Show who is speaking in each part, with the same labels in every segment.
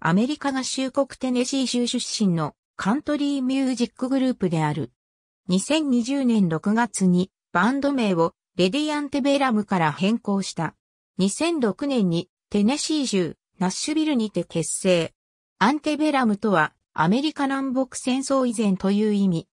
Speaker 1: アメリカ合衆国テネシー州出身のカントリーミュージックグループである。2020年6月にバンド名をレディアンテベラムから変更した。2006年にテネシー州ナッシュビルにて結成。アンテベラムとはアメリカ南北戦争以前という意味。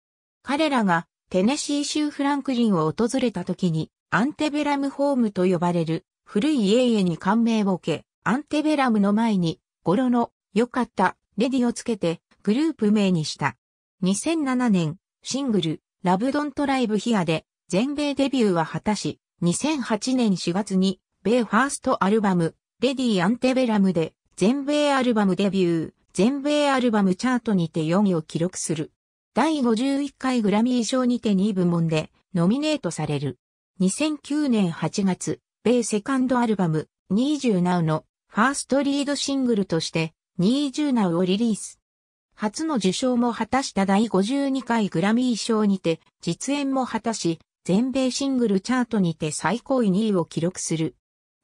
Speaker 1: 彼らがテネシー州フランクリンを訪れた時にアンテベラムホームと呼ばれる古い家々に感銘を受け、アンテベラムの前にゴロの良かったレディをつけてグループ名にした。2007年、シングル、ラブドントライブヒアで全米デビューは果たし、2008年4月に米ファーストアルバム、レディアンテベラムで全米アルバムデビュー、全米アルバムチャートにて4位を記録する。第51回グラミー賞にて2部門でノミネートされる。2009年8月、米セカンドアルバム、2ウ」のファーストリードシングルとして、20ナウをリリース。初の受賞も果たした第52回グラミー賞にて、実演も果たし、全米シングルチャートにて最高位2位を記録する。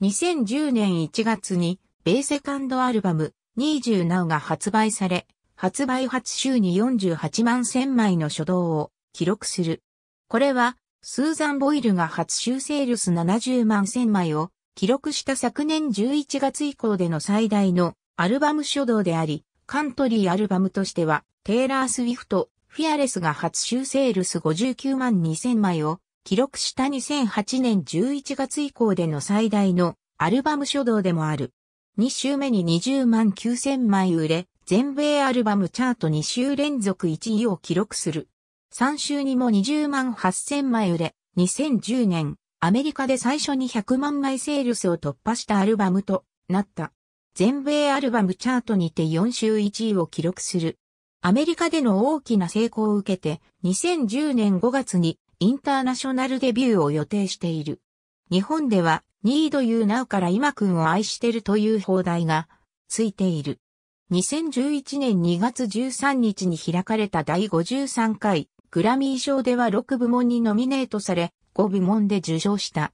Speaker 1: 2010年1月に、米セカンドアルバム、20ナウが発売され、発売初週に48万1000枚の初動を記録する。これは、スーザン・ボイルが初週セールス70万1000枚を記録した昨年11月以降での最大のアルバム初動であり、カントリーアルバムとしては、テイラー・スウィフト、フィアレスが初週セールス59万2000枚を記録した2008年11月以降での最大のアルバム初動でもある。2週目に20万9000枚売れ、全米アルバムチャート2週連続1位を記録する。3週にも20万8000枚売れ、2010年アメリカで最初に100万枚セールスを突破したアルバムとなった。全米アルバムチャートにて4週1位を記録する。アメリカでの大きな成功を受けて、2010年5月にインターナショナルデビューを予定している。日本では、Need You Now から今くんを愛してるという放題がついている。2011年2月13日に開かれた第53回グラミー賞では6部門にノミネートされ、5部門で受賞した。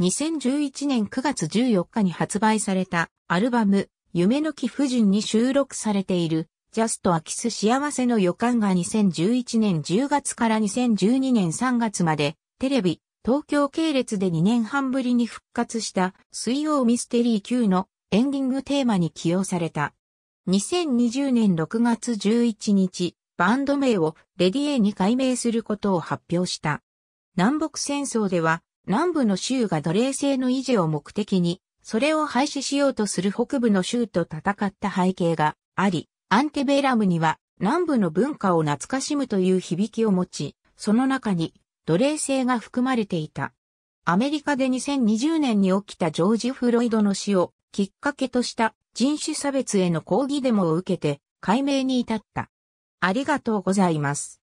Speaker 1: 2011年9月14日に発売されたアルバム、夢の木不人に収録されている、ジャストアキス幸せの予感が2011年10月から2012年3月まで、テレビ、東京系列で2年半ぶりに復活した水曜ミステリー級のエンディングテーマに起用された。2020年6月11日、バンド名をレディエに改名することを発表した。南北戦争では、南部の州が奴隷制の維持を目的に、それを廃止しようとする北部の州と戦った背景があり、アンテベラムには南部の文化を懐かしむという響きを持ち、その中に奴隷制が含まれていた。アメリカで2020年に起きたジョージ・フロイドの死をきっかけとした人種差別への抗議デモを受けて解明に至った。ありがとうございます。